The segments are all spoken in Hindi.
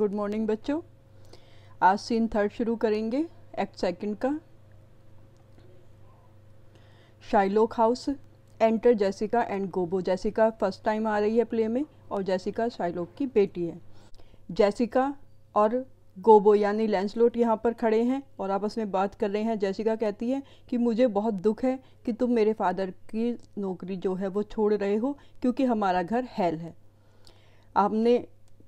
गुड मॉर्निंग बच्चों आज सीन थर्ड शुरू करेंगे एक्ट सेकंड का Shylock house enter Jessica and Gobbo Jessica first time आ रही है प्ले में और जैसिका शाइलोक की बेटी है जैसिका और गोबो यानी लेंसलोट यहाँ पर खड़े हैं और आपस में बात कर रहे हैं जैसिका कहती है कि मुझे बहुत दुख है कि तुम मेरे फादर की नौकरी जो है वो छोड़ रहे हो क्योंकि हमारा घर हेल है आपने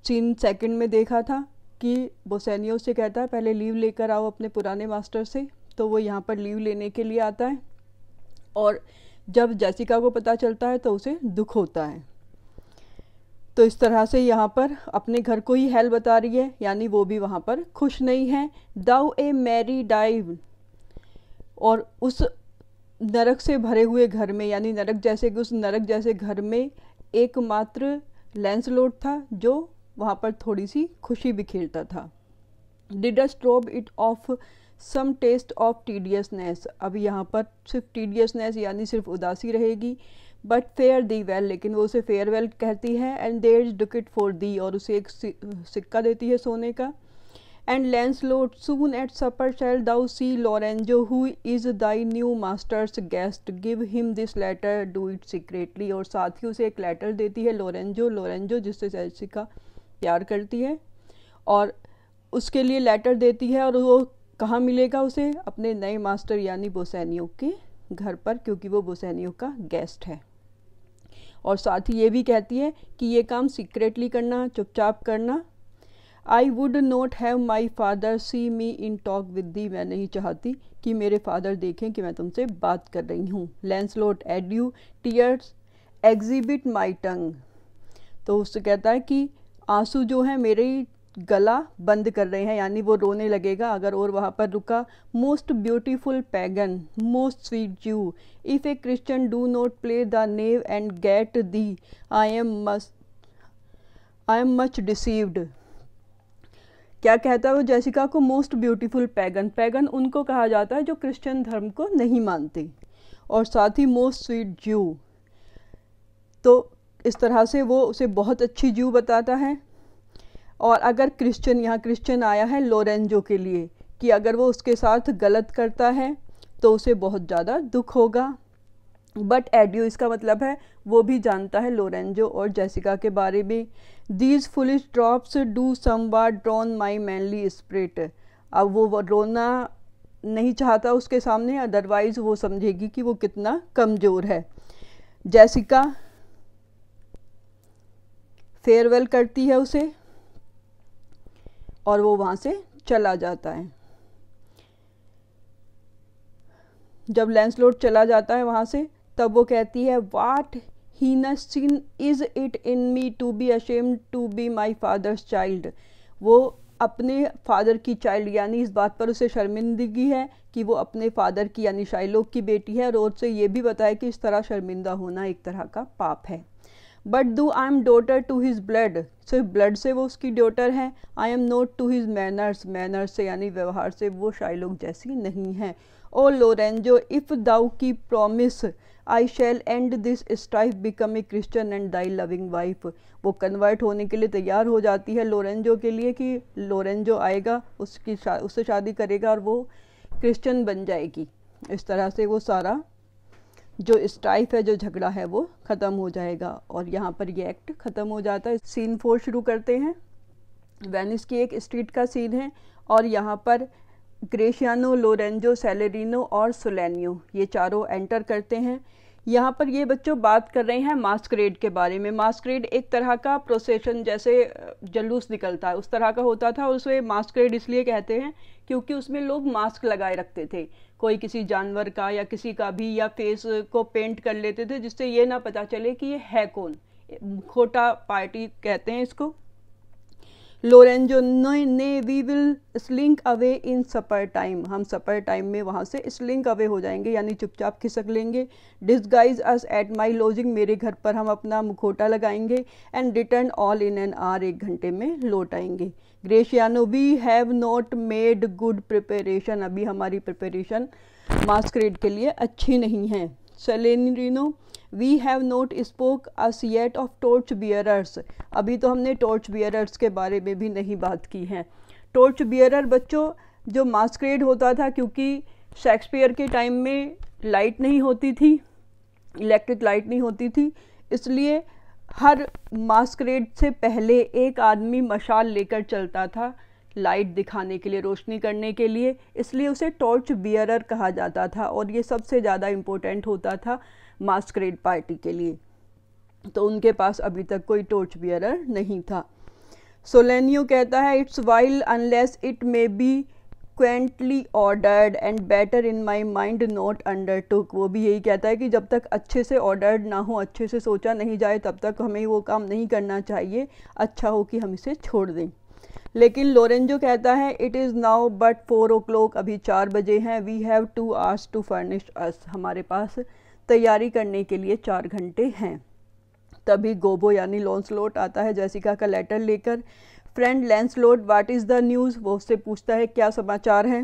चीन सेकंड में देखा था कि बोसैनियो से कहता है पहले लीव लेकर आओ अपने पुराने मास्टर से तो वो यहाँ पर लीव लेने के लिए आता है और जब जैसिका को पता चलता है तो उसे दुख होता है तो इस तरह से यहाँ पर अपने घर को ही हेल बता रही है यानी वो भी वहाँ पर खुश नहीं है दाउ ए मैरी डाइव और उस नरक से भरे हुए घर में यानी नरक जैसे उस नरक जैसे घर में एकमात्र लेंसलोड था जो वहाँ पर थोड़ी सी खुशी बिखेरता था डिडर rob it of some taste of tediousness अब यहाँ पर सिर्फ टीडियसनेस यानी सिर्फ उदासी रहेगी बट फेयर दी वेल लेकिन वो उसे फेयरवेल कहती है and there is ducat for thee और उसे एक सिक्का देती है सोने का एंड लोड soon at supper shalt thou see Lorenzo who is thy new master's guest give him this letter do it secretly और साथ ही उसे एक लेटर देती है लॉरेंजो लॉरेंजो जिससे सेल्सिका प्यार करती है और उसके लिए लेटर देती है और वो कहाँ मिलेगा उसे अपने नए मास्टर यानी बोसैनियों के घर पर क्योंकि वो बोसैनियों का गेस्ट है और साथ ही ये भी कहती है कि ये काम सीक्रेटली करना चुपचाप करना I would not have my father see me in talk with thee मैं नहीं चाहती कि मेरे फादर देखें कि मैं तुमसे बात कर रही हूँ Launcelot adieu tears exhibit my tongue तो उससे कहता है कि आंसू जो है मेरे गला बंद कर रहे हैं यानी वो रोने लगेगा अगर और वहाँ पर रुका most beautiful pagan most sweet Jew if a Christian do not play the knave and get thee I am must I am much deceived क्या कहता है वो जैसिका को मोस्ट ब्यूटीफुल पैगन पैगन उनको कहा जाता है जो क्रिश्चियन धर्म को नहीं मानते और साथ ही मोस्ट स्वीट जू तो इस तरह से वो उसे बहुत अच्छी जू बताता है और अगर क्रिश्चियन यहाँ क्रिश्चियन आया है लोरेंजो के लिए कि अगर वो उसके साथ गलत करता है तो उसे बहुत ज़्यादा दुख होगा बट एडियो इसका मतलब है वो भी जानता है लोरेंजो और जैसिका के बारे में these foolish drops do some drown my manly spirit अब वो रोना नहीं चाहता उसके सामने अदरवाइज़ वो समझेगी कि वो कितना कमज़ोर है जैसिका फेयरवेल करती है उसे और वो वहाँ से चला जाता है जब लैंसलोट चला जाता है वहाँ से तब वो कहती है what heinous sin is it in me to be ashamed to be my father's child वो अपने फादर की चाइल्ड यानी इस बात पर उसे शर्मिंदगी है कि वो अपने फादर की यानी शाइलोक की बेटी है और उससे ये भी बताया कि इस तरह शर्मिंदा होना एक तरह का पाप है but though I am daughter to his blood so blood से वो उसकी डोटर है I am not to his manners manners से यानी व्यवहार से वो शाही लोग जैसी नहीं है ओ Lorenzo if thou keep promise I shall end this strife become a Christian and thy loving wife वो कन्वर्ट होने के लिए तैयार हो जाती है लोरेंजो के लिए कि लोरेंजो आएगा उसकी शा, उससे शादी करेगा और वो क्रिश्चन बन जाएगी इस तरह से वो सारा जो स्ट्राइफ है जो झगड़ा है वो ख़त्म हो जाएगा और यहाँ पर ये एक्ट ख़त्म हो जाता है सीन फोर शुरू करते हैं वेनिस की एक स्ट्रीट का सीन है और यहाँ पर ग्रेशियानो लोरेंजो सेलेरिनो और सोलैनियो ये चारों एंटर करते हैं यहाँ पर ये बच्चों बात कर रहे हैं मास्करेड के बारे में मास्करेड एक तरह का प्रोसेशन जैसे जलूस निकलता है उस तरह का होता था और उसे मास्करेड इसलिए कहते हैं क्योंकि उसमें लोग मास्क लगाए रखते थे कोई किसी जानवर का या किसी का भी या फेस को पेंट कर लेते थे जिससे ये ना पता चले कि ये है कौन खोटा पार्टी कहते हैं इसको लोरेंजो ने we will slink away in supper time हम सपर टाइम में वहाँ से स्लिंक अवे हो जाएंगे यानी चुपचाप खिसक लेंगे disguise us at my lodging मेरे घर पर हम अपना मुखोटा लगाएंगे and return all in an hour एक घंटे में लौट आएंगे Gratiano we have not made good preparation अभी हमारी प्रिपरेशन मास्करेड के लिए अच्छी नहीं है Salarino we have not spoke us yet of torch bearers अभी तो हमने टॉर्च बियरर्स के बारे में भी नहीं बात की है टॉर्च बियरर बच्चों जो मास्करेड होता था क्योंकि शेक्सपियर के टाइम में लाइट नहीं होती थी इलेक्ट्रिक लाइट नहीं होती थी इसलिए हर मास्करेड से पहले एक आदमी मशाल लेकर चलता था लाइट दिखाने के लिए रोशनी करने के लिए इसलिए उसे टॉर्च बियरर कहा जाता था और ये सबसे ज़्यादा इम्पोर्टेंट होता था मास्करेड पार्टी के लिए तो उनके पास अभी तक कोई टॉर्च बियरर नहीं था सोलेनियो कहता है it's wild unless it may be ordered and better in my mind not undertook वो भी यही कहता है कि जब तक अच्छे से ऑर्डर्ड ना हो अच्छे से सोचा नहीं जाए तब तक हमें वो काम नहीं करना चाहिए अच्छा हो कि हम इसे छोड़ दें लेकिन लोरेंजो कहता है it is now but four o'clock अभी चार बजे हैं we have two hours to furnish us हमारे पास तैयारी करने के लिए चार घंटे हैं तभी गोबो यानी लॉन्सलोट आता है जैसिका का लेटर लेकर friend Launcelot what is the news वो उससे पूछता है क्या समाचार है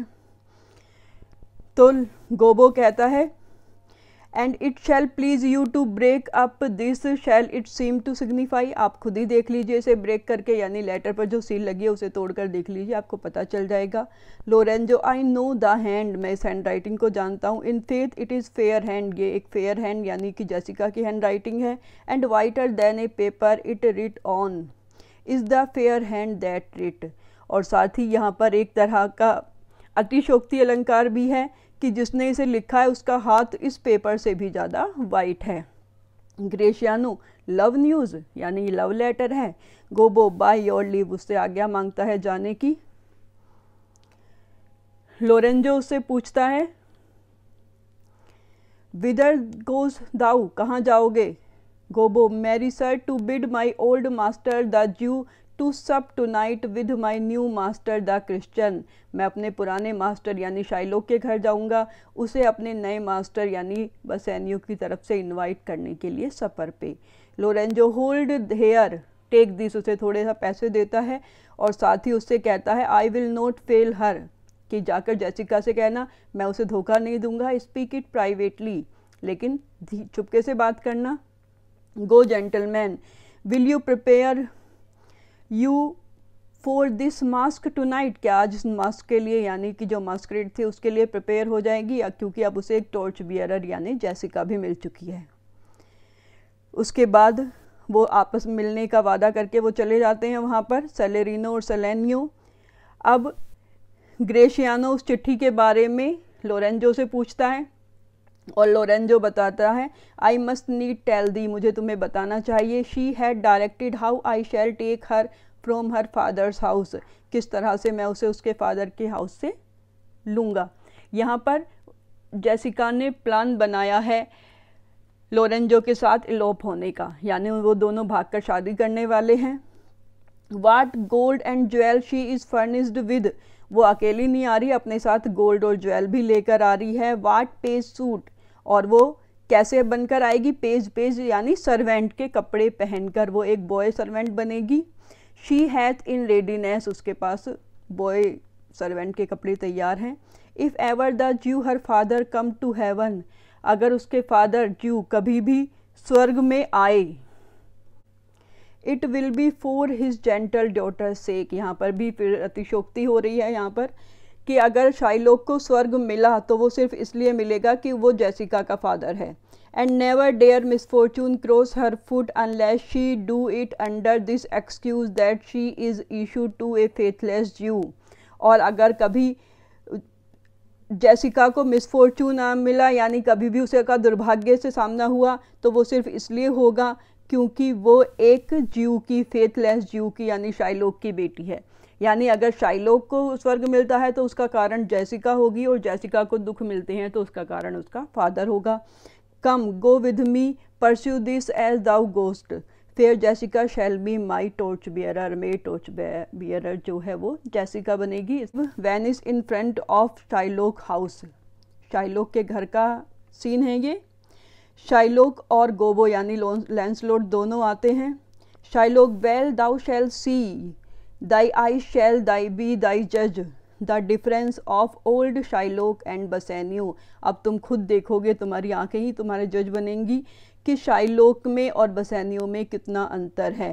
तो गोबो कहता है and it shall please you to break up this shall it seem to signify आप खुद ही देख लीजिए इसे ब्रेक करके यानी लेटर पर जो सील लगी है उसे तोड़कर देख लीजिए आपको पता चल जाएगा लोरेन जो आई नो द हैंड मैं इस हैंड राइटिंग को जानता हूँ in faith it is fair hand ये एक फेयर हैंड यानी कि जैसिका की हैंड राइटिंग है and whiter than a paper it writ on is the fair hand that writ और साथ ही यहाँ पर एक तरह का अतिशोक्ति अलंकार भी है कि जिसने इसे लिखा है उसका हाथ इस पेपर से भी ज़्यादा वाइट है ग्रेशियानो लव न्यूज़ यानी लव लेटर है गोबो बाई और लीव उससे आज्ञा मांगता है जाने की लोरेंजो उससे पूछता है विदर गोज दाऊ कहाँ जाओगे Gobo, Mary sir, to bid my old master the Jew to sup tonight with my new master the Christian मैं अपने पुराने मास्टर यानी शाइलोक के घर जाऊंगा उसे अपने नए मास्टर यानी बसैनियो की तरफ से इनवाइट करने के लिए सफ़र पे Lorenzo hold here take this उसे थोड़े सा पैसे देता है और साथ ही उससे कहता है I will not fail her कि जाकर जैसिका से कहना मैं उसे धोखा नहीं दूंगा स्पीक इट प्राइवेटली लेकिन चुपके से बात करना Go, gentlemen, will you prepare you for this mask tonight क्या आज मास्क के लिए यानी कि जो मास्क रेड थी उसके लिए प्रिपेयर हो जाएगी या क्योंकि अब उसे एक टॉर्च बियरर यानी जैसिका भी मिल चुकी है उसके बाद वो आपस में मिलने का वादा करके वो चले जाते हैं वहाँ पर सेलेरिनो और सेलैनियो अब ग्रेशियानो उस चिट्ठी के बारे में लोरेंजो से पूछता है और लोरेंजो बताता है I must need tell thee मुझे तुम्हें बताना चाहिए she had directed how I shall take her from her father's house किस तरह से मैं उसे उसके फादर के हाउस से लूँगा यहाँ पर जैसिका ने प्लान बनाया है लोरेंजो के साथ इलोप होने का यानी वो दोनों भागकर शादी करने वाले हैं what gold and jewel she is furnished with वो अकेली नहीं आ रही अपने साथ गोल्ड और ज्वेल भी लेकर आ रही है वाट पेज सूट और वो कैसे बनकर आएगी पेज पेज यानी सर्वेंट के कपड़े पहनकर वो एक बॉय सर्वेंट बनेगी शी हैथ इन रेडीनेस उसके पास बॉय सर्वेंट के कपड़े तैयार हैं if ever the Jew her father come to heaven अगर उसके फादर ज्यू कभी भी स्वर्ग में आए it will be for his gentle daughter sake यहाँ पर भी फिर अतिशोक्ति हो रही है यहाँ पर कि अगर शाइलोक को स्वर्ग मिला तो वो सिर्फ इसलिए मिलेगा कि वो जैसिका का फादर है and never dare misfortune cross her foot unless she do it under this excuse that she is issue to a faithless Jew और अगर कभी जैसिका को मिसफॉर्चून नाम मिला यानी कभी भी उसे का दुर्भाग्य से सामना हुआ तो वो सिर्फ इसलिए होगा क्योंकि वो एक जीव की फेथलेस जीव की यानी शाइलोक की बेटी है यानी अगर शाइलोक को स्वर्ग मिलता है तो उसका कारण जैसिका होगी और जैसिका को दुख मिलते हैं तो उसका कारण उसका फादर होगा come go with me peruse this as thou goest fair Jessica shall be my torch bearer मे टोर्च बियरर जो है वो जैसिका बनेगी when is in front of Shylock house Shylock के घर का सीन है ये शाइलोक और गोबो यानी लैंसलोड दोनों आते हैं शाइलोक well thou shell C Dai I shell Dai be thy जज the difference of old Shylock and Bassanio अब तुम खुद देखोगे तुम्हारी आंखें ही तुम्हारे जज बनेंगी कि शाइलोक में और बसैनियों में कितना अंतर है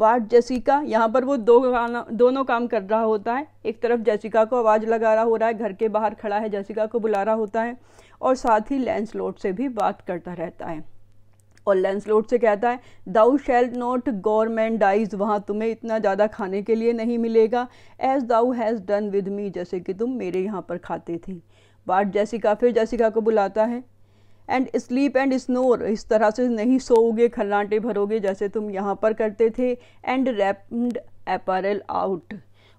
वाट जैसिका यहाँ पर वो दो गाना दोनों काम कर रहा होता है एक तरफ जैसिका को आवाज़ लगा रहा हो रहा है घर के बाहर खड़ा है जैसिका को बुला रहा होता है और साथ ही लोड से भी बात करता रहता है और लोड से कहता है thou shalt not gormandise वहाँ तुम्हें इतना ज़्यादा खाने के लिए नहीं मिलेगा as thou hast done with me जैसे कि तुम मेरे यहाँ पर खाते थी बाट जैसिका फिर जैसिका को बुलाता है एंड स्लीप एंड स्नोर इस तरह से नहीं सोओगे खर्राटे भरोगे जैसे तुम यहाँ पर करते थे एंड रैप्ड अपैरल आउट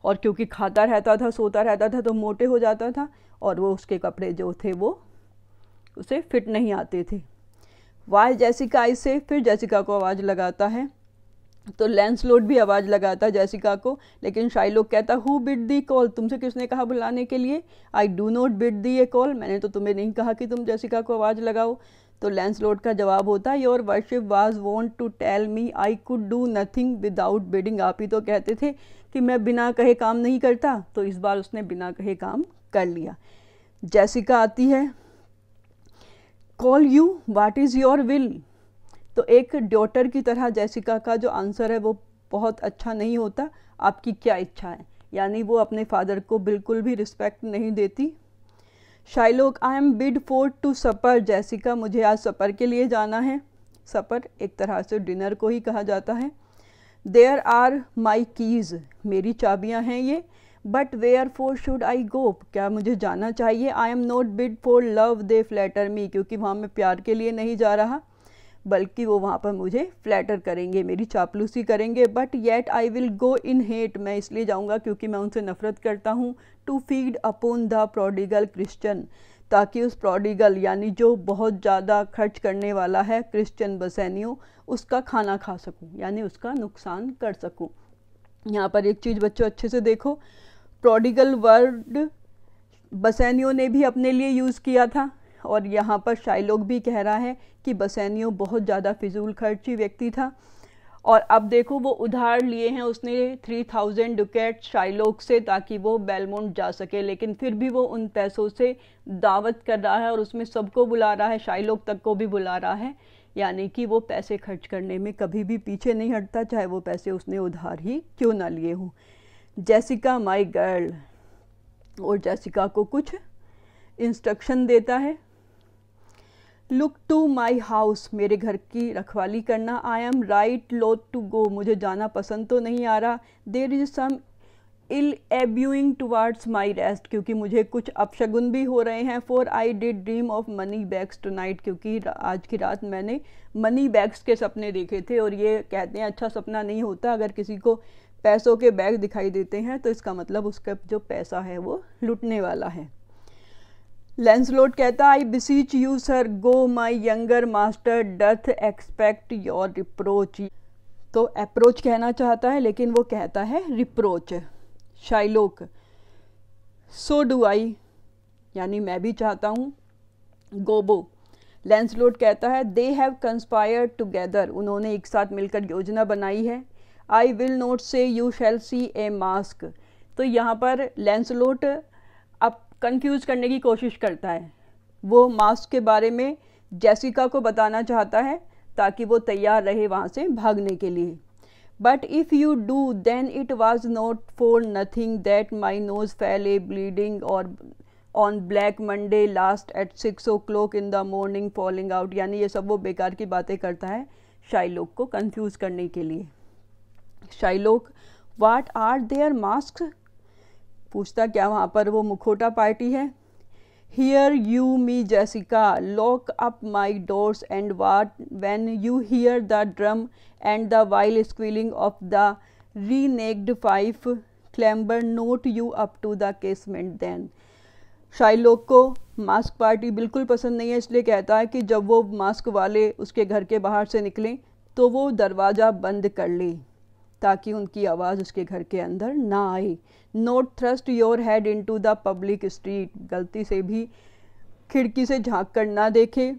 और क्योंकि खाता रहता था सोता रहता था तो मोटे हो जाता था और वो उसके कपड़े जो थे वो उसे फिट नहीं आते थे वाह जैसिका आई से फिर जैसिका को आवाज़ लगाता है तो लेंस लोड भी आवाज़ लगाता जैसिका को लेकिन लोग कहता हु बिट दी कॉल तुमसे किसने कहा बुलाने के लिए I do not bid thee a call मैंने तो तुम्हें नहीं कहा कि तुम जैसिका को आवाज़ लगाओ तो लेंस लोड का जवाब होता है your worship was wont to tell me I could do nothing without bidding आप ही तो कहते थे कि मैं बिना कहे काम नहीं करता तो इस बार उसने बिना कहे काम कर लिया जैसिका आती है call you what is your will तो एक ड्योटर की तरह जैसिका का जो आंसर है वो बहुत अच्छा नहीं होता आपकी क्या इच्छा है यानी वो अपने फादर को बिल्कुल भी रिस्पेक्ट नहीं देती Shylock I am bid forth to supper Jessica मुझे आज सपर के लिए जाना है सपर एक तरह से डिनर को ही कहा जाता है देयर आर माई कीज़ मेरी चाबियाँ हैं ये but wherefore should I go क्या मुझे जाना चाहिए I am not bid for love they flatter me क्योंकि वहाँ मैं प्यार के लिए नहीं जा रहा बल्कि वो वहाँ पर मुझे फ्लैटर करेंगे मेरी चापलूसी करेंगे but yet I will go in hate मैं इसलिए जाऊँगा क्योंकि मैं उनसे नफरत करता हूँ to feed upon the prodigal Christian ताकि उस प्रोडिगल यानी जो बहुत ज़्यादा खर्च करने वाला है क्रिश्चियन बसैनियों उसका खाना खा सकूँ यानी उसका नुकसान कर सकूँ यहाँ पर एक चीज़ बच्चों अच्छे से देखो प्रोडिगल वर्ड बसैनियो ने भी अपने लिए यूज़ किया था और यहाँ पर शाइलोग भी कह रहा है कि बसैनियो बहुत ज़्यादा फिजूल खर्ची व्यक्ति था और अब देखो वो उधार लिए हैं उसने थ्री थाउजेंड डुकेट शाइलोक से ताकि वो बेलमोंट जा सके लेकिन फिर भी वो उन पैसों से दावत कर रहा है और उसमें सबको बुला रहा है शाइलोक तक को भी बुला रहा है यानी कि वो पैसे खर्च करने में कभी भी पीछे नहीं हटता चाहे वो पैसे उसने उधार ही क्यों ना लिए हों जैसिका माई गर्ल और जैसिका को कुछ इंस्ट्रक्शन देता है लुक टू माई हाउस मेरे घर की रखवाली करना I am right loath to go मुझे जाना पसंद तो नहीं आ रहा there is some ill abrewing towards my rest क्योंकि मुझे कुछ अपशगुन भी हो रहे हैं for I did dream of money bags tonight क्योंकि आज की रात मैंने मनी बैग्स के सपने देखे थे और ये कहते हैं अच्छा सपना नहीं होता अगर किसी को पैसों के बैग दिखाई देते हैं तो इसका मतलब उसका जो पैसा है वो लुटने वाला है लेंसलोट कहता I beseech you sir go my younger master doth expect your reproach तो अप्रोच कहना चाहता है लेकिन वो कहता है रिप्रोच शाइलोक सो डू आई यानी मैं भी चाहता हूँ गोबो लेंसलोट कहता है दे हैव कंस्पायर टुगेदर उन्होंने एक साथ मिलकर योजना बनाई है I will not say you shall see a mask तो यहाँ पर लेंसलोट अब कंफ्यूज करने की कोशिश करता है वो मास्क के बारे में जैसिका को बताना चाहता है ताकि वो तैयार रहे वहाँ से भागने के लिए but if you do then it was not for nothing that my nose fell a bleeding और on black Monday last at six o'clock in the morning falling out यानी ये सब वो बेकार की बातें करता है लोग को कंफ्यूज करने के लिए Shylock what are there masques पूछता क्या वहाँ पर वो मुखोटा पार्टी है hear you me Jessica lock up my doors and what when you hear the drum and the vile squealing of the wry necked fife clamber not you up to the casement then Shylock को मास्क पार्टी बिल्कुल पसंद नहीं है इसलिए कहता है कि जब वो मास्क वाले उसके घर के बाहर से निकलें तो वो दरवाज़ा बंद कर लें ताकि उनकी आवाज़ उसके घर के अंदर ना आए not thrust your head into the public street गलती से भी खिड़की से झांक कर ना देखे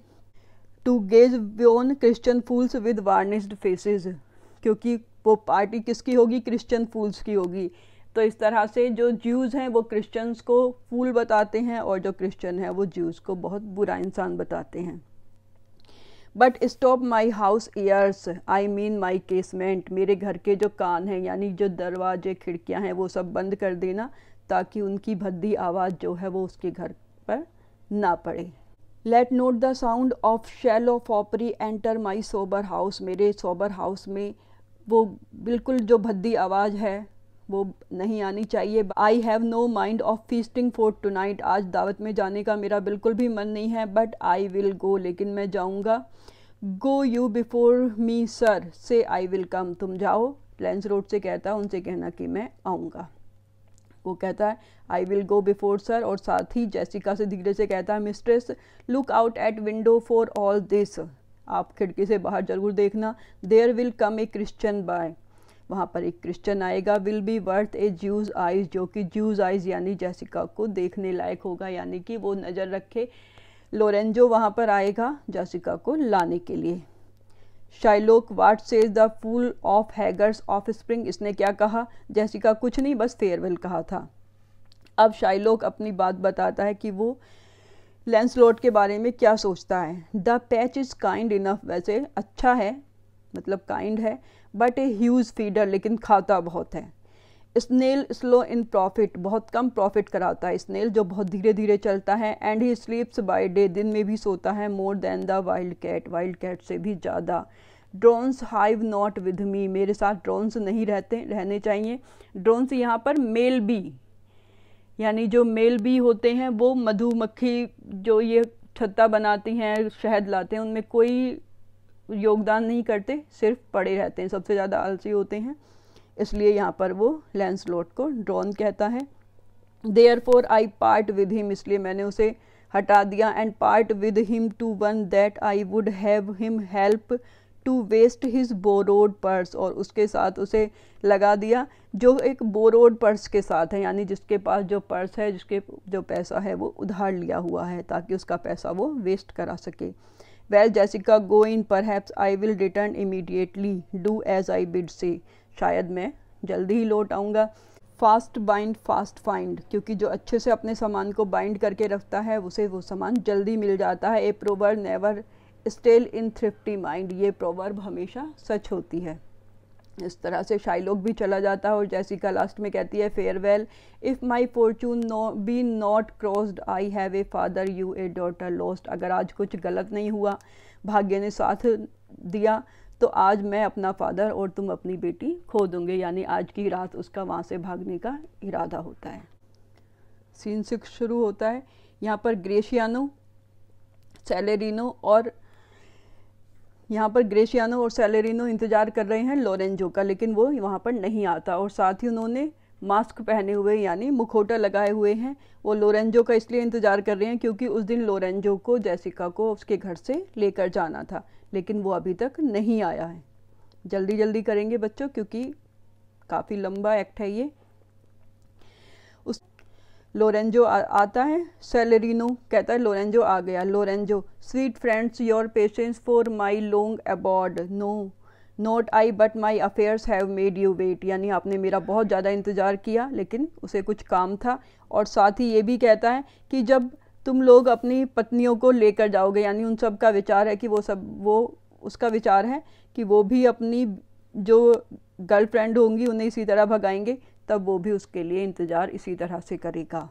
to gaze upon Christian fools with varnished faces क्योंकि वो पार्टी किसकी होगी क्रिश्चियन फूल्स की होगी तो इस तरह से जो ज्यूज़ हैं वो क्रिश्चियंस को फूल बताते हैं और जो क्रिश्चियन है वो ज्यूज़ को बहुत बुरा इंसान बताते हैं but stop my house ears I mean my casement मेरे घर के जो कान हैं यानी जो दरवाजे खिड़कियाँ हैं वो सब बंद कर देना ताकि उनकी भद्दी आवाज़ जो है वो उसके घर पर ना पड़े let not the sound of shallow foppery enter my sober house मेरे सोबर हाउस में वो बिल्कुल जो भद्दी आवाज़ है वो नहीं आनी चाहिए I have no mind of feasting for tonight आज दावत में जाने का मेरा बिल्कुल भी मन नहीं है बट आई विल गो लेकिन मैं जाऊँगा go you before me sir से आई विल कम तुम जाओ लेंस रोड से कहता है उनसे कहना कि मैं आऊँगा वो कहता है I will go before sir और साथ ही जैसिका से धीरे से कहता है mistress look out at window for all this आप खिड़की से बाहर जरूर देखना there will come a Christian by वहाँ पर एक क्रिश्चियन आएगा will be worth a Jew's eyes जो कि ज्यूज आइज यानी जैसिका को देखने लायक होगा यानी कि वो नज़र रखे लोरेंजो वहाँ पर आएगा जैसिका को लाने के लिए Shylock what says the fool of Hagar's offspring इसने क्या कहा जैसिका कुछ नहीं बस फेयरवेल कहा था अब शाइलोक अपनी बात बताता है कि वो लेंसलोट के बारे में क्या सोचता है the patch is kind enough वैसे अच्छा है मतलब काइंड है बट ए ह्यूज फीडर लेकिन खाता बहुत है स्नेल स्लो इन प्रॉफिट बहुत कम प्रॉफिट कराता है स्नेल जो बहुत धीरे धीरे चलता है and he sleeps by day दिन में भी सोता है more than the wild cat wild cat से भी ज़्यादा drones hive not with me मेरे साथ ड्रोन्स नहीं रहते रहने चाहिए ड्रोन्स यहाँ पर मेल बी यानी जो मेल बी होते हैं वो मधुमक्खी जो ये छत्ता बनाती हैं शहद लाते हैं उनमें कोई योगदान नहीं करते सिर्फ पड़े रहते हैं सबसे ज़्यादा आलसी होते हैं इसलिए यहाँ पर वो लैंसलोट को ड्रॉन कहता है therefore I part with him इसलिए मैंने उसे हटा दिया and part with him to one that I would have him help to waste his borrowed purse और उसके साथ उसे लगा दिया जो एक बोरोड पर्स के साथ है यानी जिसके पास जो पर्स है जिसके जो पैसा है वो उधार लिया हुआ है ताकि उसका पैसा वो वेस्ट करा सके well Jessica go in perhaps I will return immediately do as I bid से शायद मैं जल्दी ही लौट आऊँगा फास्ट बाइंड फास्ट फाइंड क्योंकि जो अच्छे से अपने सामान को बाइंड करके रखता है उसे वो सामान जल्दी मिल जाता है a proverb never stale in thrifty mind ये प्रोवर्ब हमेशा सच होती है इस तरह से शाइलोक भी चला जाता है और जैसिका लास्ट में कहती है farewell if my fortune no be not crossed I have a father you a daughter lost अगर आज कुछ गलत नहीं हुआ भाग्य ने साथ दिया तो आज मैं अपना फादर और तुम अपनी बेटी खो दूंगे यानी आज की रात उसका वहाँ से भागने का इरादा होता है सीन सिक्स शुरू होता है यहाँ पर ग्रेशियानो सेलेरिनो और यहाँ पर ग्रेशियानो और सेलेरिनो इंतज़ार कर रहे हैं लोरेंजो का लेकिन वो वहाँ पर नहीं आता और साथ ही उन्होंने मास्क पहने हुए यानी मुखोटा लगाए हुए हैं वो लोरेंजो का इसलिए इंतज़ार कर रहे हैं क्योंकि उस दिन लोरेंजो को जैसिका को उसके घर से लेकर जाना था लेकिन वो अभी तक नहीं आया है जल्दी जल्दी करेंगे बच्चों क्योंकि काफ़ी लंबा एक्ट है ये उस लोरेंजो आता है सेलेरिनो कहता है लोरेंजो आ गया Lorenzo sweet friends your patience for my long abode no not I but my affairs have made you wait यानी आपने मेरा बहुत ज़्यादा इंतज़ार किया लेकिन उसे कुछ काम था और साथ ही ये भी कहता है कि जब तुम लोग अपनी पत्नियों को लेकर जाओगे यानी उन सब का विचार है कि वो सब वो उसका विचार है कि वो भी अपनी जो गर्लफ्रेंड होंगी उन्हें इसी तरह भगाएंगे तब वो भी उसके लिए इंतज़ार इसी तरह से करेगा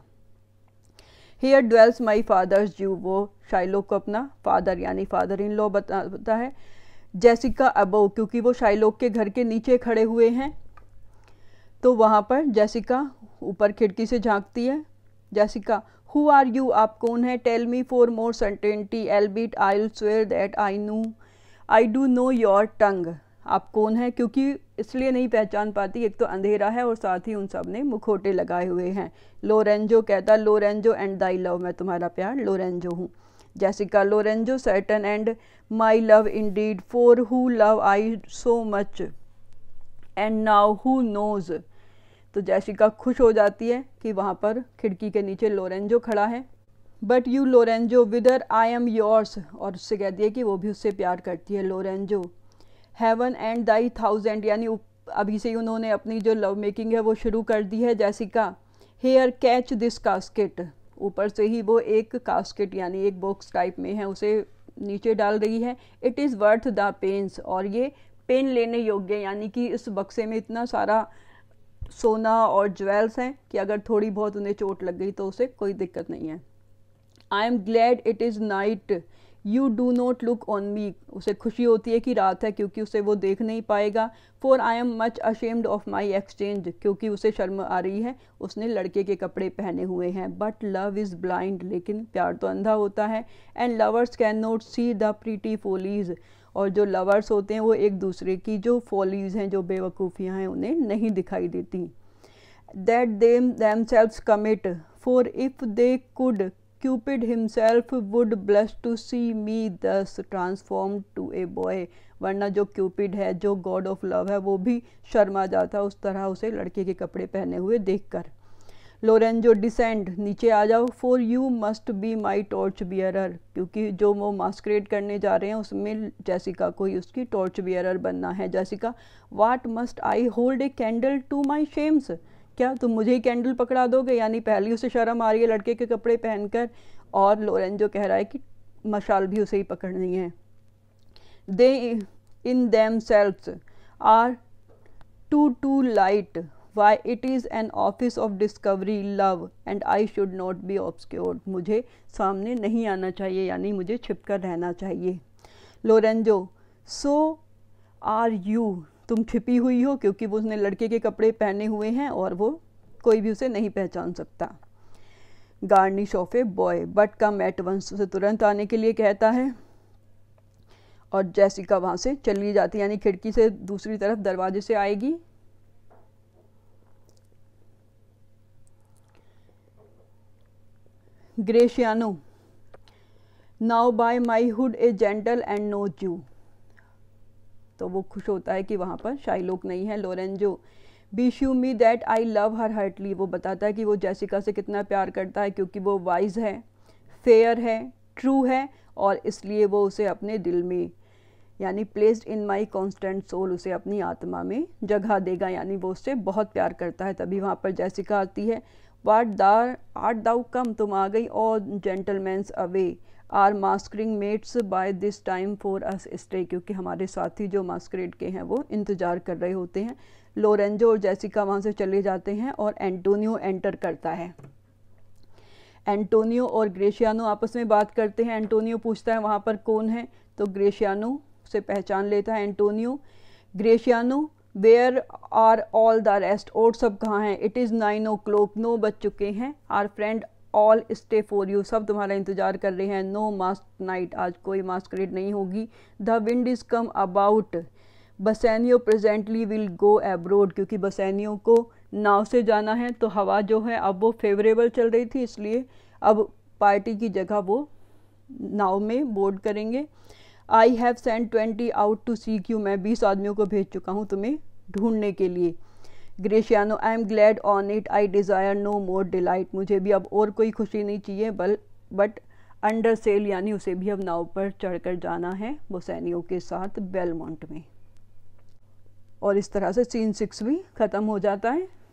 हेयर ड्वेल्स माई फादर्स जू वो शाइलो को अपना फादर यानी फादर इन लॉ बताता है जैसिका अबो क्योंकि वो शाइलोक के घर के नीचे खड़े हुए हैं तो वहाँ पर जैसिका ऊपर खिड़की से झांकती है जैसिका हु आर यू आप कौन है tell me for more certainty albeit I swear that I knew I do know your tongue आप कौन है क्योंकि इसलिए नहीं पहचान पाती एक तो अंधेरा है और साथ ही उन सब ने मुखोटे लगाए हुए हैं लोरेंजो कहता लोरेंजो एंड दाई लव मैं तुम्हारा प्यार लोरेंजो हूँ Jessica Lorenzo certain and my love indeed for who love I so much and now who knows तो जैसिका खुश हो जाती है कि वहाँ पर खिड़की के नीचे लोरेंजो खड़ा है but you Lorenzo whether I am yours और उससे कहती है कि वो भी उससे प्यार करती है Lorenzo heaven and thy thousand यानी अभी से ही उन्होंने अपनी जो लव मेकिंग है वो शुरू कर दी है Jessica here catch this casket ऊपर से ही वो एक कास्केट यानी एक बॉक्स टाइप में है उसे नीचे डाल रही है it is worth the pains और ये पेन लेने योग्य यानी कि इस बक्से में इतना सारा सोना और ज्वेल्स हैं कि अगर थोड़ी बहुत उन्हें चोट लग गई तो उसे कोई दिक्कत नहीं है I am glad it is night you do not look on me उसे खुशी होती है कि रात है क्योंकि उसे वो देख नहीं पाएगा for I am much ashamed of my exchange क्योंकि उसे शर्म आ रही है उसने लड़के के कपड़े पहने हुए हैं बट लव इज़ ब्लाइंड लेकिन प्यार तो अंधा होता है and lovers can not see the pretty follies और जो लवर्स होते हैं वो एक दूसरे की जो फॉलीज हैं जो बेवकूफ़ियाँ हैं उन्हें नहीं दिखाई देती that them themselves commit for if they could Cupid himself would blush to see me thus transform to a boy वरना जो क्यूपिड है जो गॉड ऑफ लव है वो भी शर्मा जाता उस तरह उसे लड़के के कपड़े पहने हुए देखकर लोरेंजो डिसेंड नीचे आ जाओ for you must be my torch bearer क्योंकि जो वो मास्क्रेट करने जा रहे हैं उसमें जैसिका को ही उसकी टॉर्च बियरर बनना है Jessica what must I hold a candle to my shames क्या तुम मुझे ही कैंडल पकड़ा दोगे यानी पहले उसे शर्म आ रही है लड़के के कपड़े पहनकर और लोरेंजो कह रहा है कि मशाल भी उसे ही पकड़नी है they in themselves are too too light why it is an office of discovery love and I should not be obscured मुझे सामने नहीं आना चाहिए यानी मुझे छिप कर रहना चाहिए लोरेंजो सो आर यू तुम छिपी हुई हो क्योंकि वो उसने लड़के के कपड़े पहने हुए हैं और वो कोई भी उसे नहीं पहचान सकता garnish of a boy but come at once उसे तुरंत आने के लिए कहता है और जैसिका वहाँ से चली जाती यानी खिड़की से दूसरी तरफ दरवाजे से आएगी Gratiano now by my hood a gentle and no Jew तो वो खुश होता है कि वहाँ पर शाइलोक नहीं है Lorenzo shrew me that I love her heartily वो बताता है कि वो जैसिका से कितना प्यार करता है क्योंकि वो वाइज है फेयर है ट्रू है और इसलिए वो उसे अपने दिल में यानी placed in my constant soul उसे अपनी आत्मा में जगह देगा यानी वो उससे बहुत प्यार करता है तभी वहाँ पर जैसिका आती है वाट दार आर्ट दाउ कम तुम आ गई और gentlemen's away our masquing mates by this time for us stay क्योंकि हमारे साथी जो मास्करेड के हैं वो इंतज़ार कर रहे होते हैं लोरेंजो और जैसिका वहाँ से चले जाते हैं और एंटोनियो एंटर करता है एंटोनियो और ग्रेशियानो आपस में बात करते हैं एंटोनियो पूछता है वहाँ पर कौन है तो ग्रेशियानो से पहचान लेता है Antonio Gratiano where are all the rest और सब कहाँ हैं it is nine o'clock नो बज चुके हैं our friend all stay for you सब तुम्हारा इंतजार कर रहे हैं नो मास्क नाइट आज कोई मास्क रेड नहीं होगी the wind is come about Bassanio presently will go abroad क्योंकि बसैनियों को नाव से जाना है तो हवा जो है अब वो फेवरेबल चल रही थी इसलिए अब पार्टी की जगह वो नाव में बोर्ड करेंगे I have send twenty out to seek you मैं बीस आदमियों को भेज चुका हूँ तुम्हें ढूंढने के लिए Gratiano I am glad on it I desire no more delight मुझे भी अब और कोई खुशी नहीं चाहिए बल बट अंडर सेल यानी उसे भी अब नाव पर चढ़कर जाना है बोसैनियो के साथ बेलमोंट में और इस तरह से सीन सिक्स भी ख़त्म हो जाता है